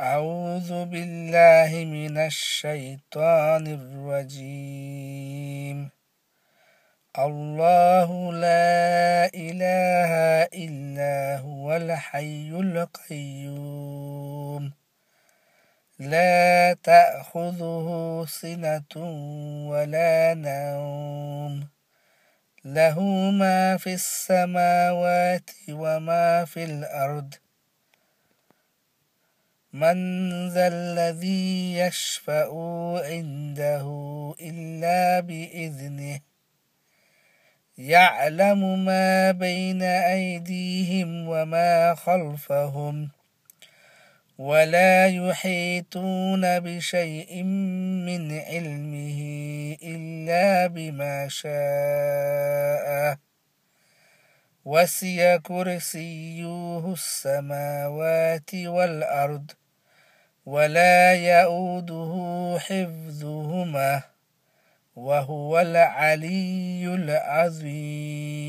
أعوذ بالله من الشيطان الرجيم الله لا إله إلا هو الحي القيوم لا تأخذه سنة ولا نوم له ما في السماوات وما في الأرض ۖ من ذا الذي يشفع عنده إلا بإذنه يعلم ما بين أيديهم وما خلفهم ولا يحيطون بشيء من علمه إلا بما شاء وسي كرسيه السماوات والأرض ولا يؤوده حفظهما وهو العلي العظيم